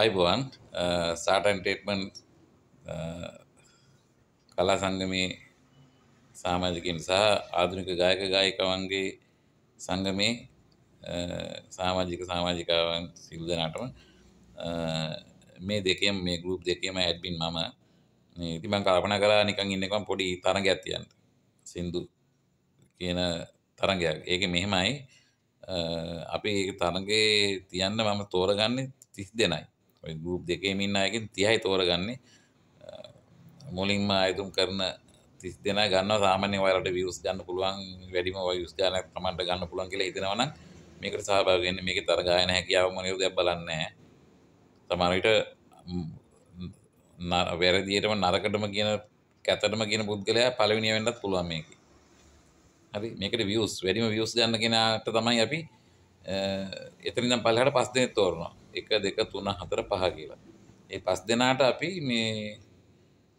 අයිබුවන් සාටන් ටේට්මන් කලා සංගමේ සාමාජකින් සහ ආධනික ගායක ගායකවන්ගේ සංගමේ සාමාජික සාමාජිකාවන් සිල්දනටම මේ දෙකම මේ ගරුප් දෙකම ඇඩ්බින් මම තිබන් කල්පන කලා නිකං ඉන්නකම් පොඩි තරග ඇතියන්ට සින්දු කියන තරගයක් ඒක මෙහෙමයි අපි තරගේ තියන්න මම තෝරගන්නේ තිස් දෙනයි ගරුප් දෙකේ මින්න අයකින් තියයි තෝරගන්නේ මුලින්ම අයතුම් කරන තිස් දෙෙන ගන්න සාමන වලට වියස් ගන්න පුළුවන් වැඩිම වයුස් ගන ප්‍රමට ගන්න පුළන් කියලා හිතෙනවන මේකට සහභාගන්න මේක තරගායන හැකියාව මනයු දෙ බලන්නේ තමරට වැරදිටම නරකටම කියන කැතටම කියන පුද්ගලයා පලවිනි වෙන්නත් පුළුවන් මේක හරි මේකට වියස් වැඩිම වියස් ගන්න කෙනට තමයි අපි එතරිනම් පල්හට පස්සෙන තෝරනවා එක දෙක තුන හතර පහ කියලා. ඒ පස් දෙනාට අපි මේ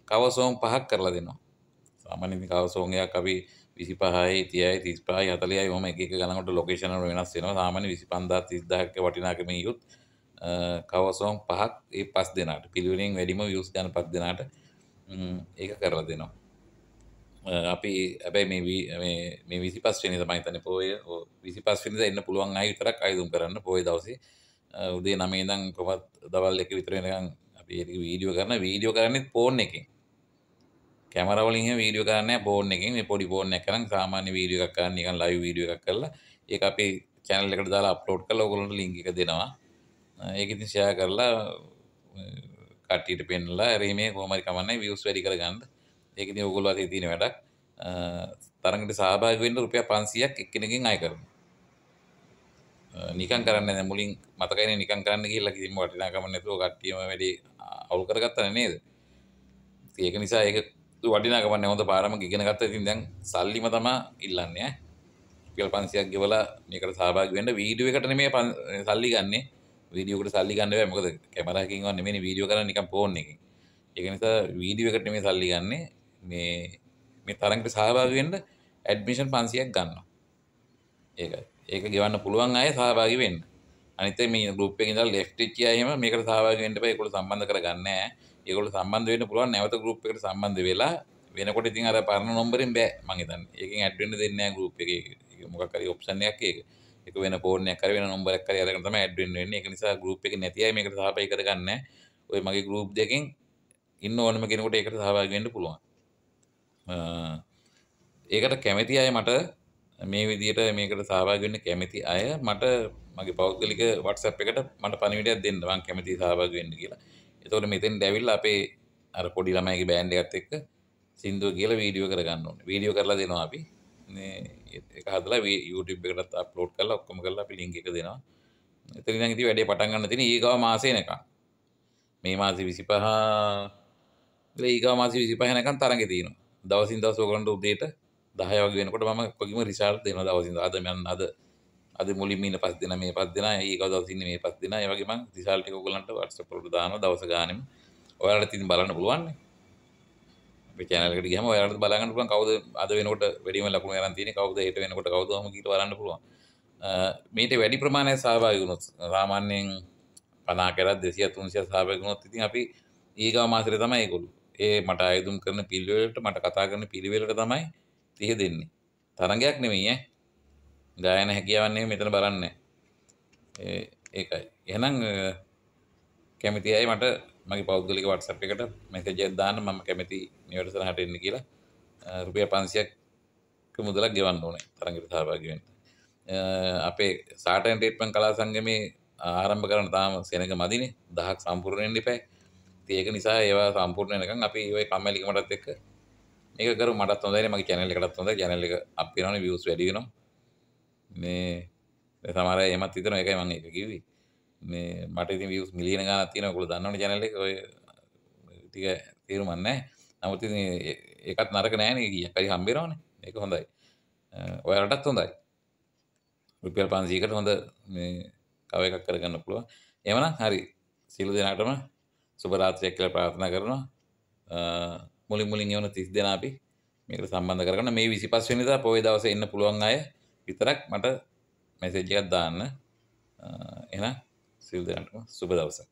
කවසෝම් පහක් කරලා දෙනවා. සාමාන්‍යයෙන් කවසෝම්යක් අපි 25යි 30යි 35යි 40යි ඔහම එක එක ගණන්කට ලොකේෂන් වල වෙනස් වෙනවා. සාමාන්‍ය 25000 30000ක වටිනාකමින් යුත් කවසෝම් පහක් ඒ පස් දෙනාට පිළිවෙලින් වැඩිම views ගන්න පස් දෙනාට ඒක කරලා දෙනවා. අපි ඇබැයි මේ මේ විසි පස්වෙනි තමයි තන පෝය විසි පස්වෙනිද එන්න පුළුවන් අයි තරක් අයුම් කරන්න පොය දවසේ උදේ නමේ දම් කොමත් දවල් එක විතර වෙනකම් අපි ඒක වීඩියෝ කරන වීඩියෝ කරන්නේ ෆෝන් එකෙන් කැමරවලින් වීඩියෝ කරන්නේ ෆෝන් එකෙන් මේ පොඩි ෆෝන් එකක් කරන් සාමාන්‍ය වීඩියෝ එකක් කරන් නිකන් ලයිව් වීඩියෝ එකක් කරලා ඒක අපේ channel එකට දාලා අප්ලෝඩ් කරලා ඔයගොල්ලන්ට link එක දෙනවා ඒක ඉතින් ෂෙයා කරලා කට්ටියට පෙන්නලා ඇරේ මේ කොහොම හරි කමන්නේ views වැඩි කරගන්න ඒක ඉතින් ඔයගොල්ලෝ අතේ තියෙන වැඩක් තරඟට සහභාගී වෙන්න රුපියල් 500ක් එක්කෙනෙක්ගෙන් අය කරනවා Uh, නිකන් කරන්න දැන් මුලින් මතකයිනේ නිකන් කරන්න කියලා කිසිම වටිනාකමක් නැතුව කට්ටියම වැඩි uh, අවුල් කරගත්තනේ නේද? ඉතින් ඒක නිසා ඒක වටිනාකමක් නැහැ හොඳ පාරම ඉගෙන ගත්තා. ඉතින් දැන් සල්ලිම තමයි ඉල්ලන්නේ ඈ. රුපියල් 500ක් ගෙවලා මේකට සහභාගී වෙන්න වීඩියෝ එකට නෙමෙයි සල්ලි ගන්නෙ. වීඩියෝකට සල්ලි ගන්න බෑ. මොකද කැමරාවකින් වන් නෙමෙයි වීඩියෝ කරන්නේ නිකන් ෆෝන් එකකින්. ඒක නිසා වීඩියෝ එකට නෙමෙයි සල්ලි ගන්නෙ. මේ මේ තරඟට සහභාගී වෙන්න ඇඩ්මිෂන් 500ක් ගන්නවා. ඒකයි. ඒක ගෙවන්න පුළුවන් අය සහභාගි වෙන්න. අනිත් මේ ගෲප් එකේ ඉඳලා ලෙෆ්ට් ඉච්චිය එහෙම මේකට සහභාගි වෙන්න එපා. ඒගොල්ලෝ සම්බන්ධ කරගන්නේ නැහැ. ඒගොල්ලෝ සම්බන්ධ වෙන්න පුළුවන් නැවත ගෲප් එකට සම්බන්ධ වෙලා වෙනකොට ඉතින් අර පරණ නම්බරෙන් බෑ මං හිතන්නේ. ඒකෙන් ඇඩ් වෙන්න දෙන්නේ නැහැ ගෲප් එකේ. ඒක මොකක් හරි ඔප්ෂන් එකක් ඒක. එක වෙන ෆෝන් එකක් හරි වෙන නම්බරයක් හරි අරගෙන තමයි ඇඩ් වෙන්න වෙන්නේ. ඒක නිසා ගෲප් එකේ නැති අය මේකට සහභාගී කරගන්නේ නැහැ. ඔය මගේ ගෲප් දෙකෙන් ඉන්න ඕනම කෙනෙකුට ඒකට සහභාගි වෙන්න පුළුවන්. ඒකට කැමති අය මට මේ විදියට මේකට සහභාගන්න කැමති අය මට මගේ පෞද්ගලික වටසප් එකට මට පනිවිටයක් දෙන්නවන් කැමති සහභාගවෙන්න කියලා එතවට මෙතෙන් දැවිල් අපේ අර පොඩි ළමයගේ බෑන්ඩ ගත් එක්ක සිින්දුව කියලා වීඩියෝ කරගන්න ඕන වීඩියෝ කරලා දෙනවා අපි හදලා YouTube එකටත් අප්ලෝඩ් කරලා ඔක්කොම කරලා අපි ලින්ක් එක දෙනවා එතන ඉඳන් ඉතින් වැඩේ පටන් ගන්න තියෙන ඊගාව මාසේ නැකන් මේ මාසේ 25 ඉතින් ඊගාව මාසේ 25 නැකන් තරඟේ තියෙනවා දවසින් දවස ඔයගොල්ලන්ට උදේට දහය වගේ වෙනකොට මම කොගිම රිසාල් දෙන දවසින් අද මන් අද අද මුලින් මේ පස් දෙන මේ පස් දෙන ඒක දවසින් මේ පස් දෙන ඒ වගේ මම රිසාල් ටික ඔයගලන්ට WhatsApp වලට දානවා දවස ගානෙම ඔයාලට ඉතින් බලන්න පුළුවන් අපේ channel එකට ගියම ඔයාලට බලන්න පුළුවන් කවුද අද වෙනකොට වැඩිම ලකුණු ගන්න තියෙන්නේ කවුද හෙට වෙනකොට කවුද ඔහොම කීට බලන්න පුළුවන් මේට වැඩි ප්‍රමාණයක් සහභාගී වුණොත් සාමාන්‍යයෙන් 50 කරත් 200 300 සහභාගී වුණොත් ඉතින් අපි ඊගාව මාසෙට තමයි ඒගොල්ලෝ ඒ මට ආයුතුම් කරන පිළිවෙලට මට කතා කරන පිළිවෙලට තමයි තිය දෙන්නේ තරගයක් නෙමෙයි ඈ ගායන හැකියාවන්නේ මෙතන බලන්න ඒකයි එහෙනම් කැමති අය මට මගේ පෞද්ගලික WhatsApp එකට මැසේජ් එකක් දාන්න මම කැමති නිවැරදිසරහට එන්න කියලා රුපියල් 500ක් මුදලක් ගෙවන්න ඕනේ තරඟයට සහභාගී වෙන්න. අපේ සාටන් ට්‍රීට්මන් කලා සංගමේ ආරම්භ කරන තාම සෙනඟ මදිනේ 1000ක් සම්පූර්ණ වෙන්න ඉපැයි. ඉතින් ඒක නිසා ඒවා සම්පූර්ණ වෙනකන් අපි ওই කම්මැලිකමටත් එක්ක මේක කරු මටත් හොඳයි මගේ channel එකටත් හොඳයි channel එක අප් වෙනවනේ views වැඩි වෙනවා මේ සමහර අය එමත් හිතනවා ඒකයි මම ඒක කිව්වේ මේ මට ඉතින් views මිලියන ගාණක් තියෙනවා ඔයගොල්ලෝ දන්නවනේ channel එක ඔය ටික තේරුම් නැහැ නමුත් ඉතින් ඒකත් නරක නෑනේ කීයක් හරි හම්බ වෙනවනේ ඒක හොඳයි ඔයාලටත් හොඳයි රුපියල් 500කට හොඳ මේ කව එකක් කරගන්න පුළුවන් එවනම් හරි සියලු දෙනාටම සුබ රාත්‍රියක් කියලා ප්‍රාර්ථනා කරනවා මුලින් මුලින් යවන තිස් දෙෙන අපි මේක සම්බන්ධ කරන මේ විසි පස් වනිතා පොය දවස එන්න පුළුවන් අය විතරක් මට මැසේජ්ජකත් දාන්න එන සිල් දෙනට සුබ දවසක්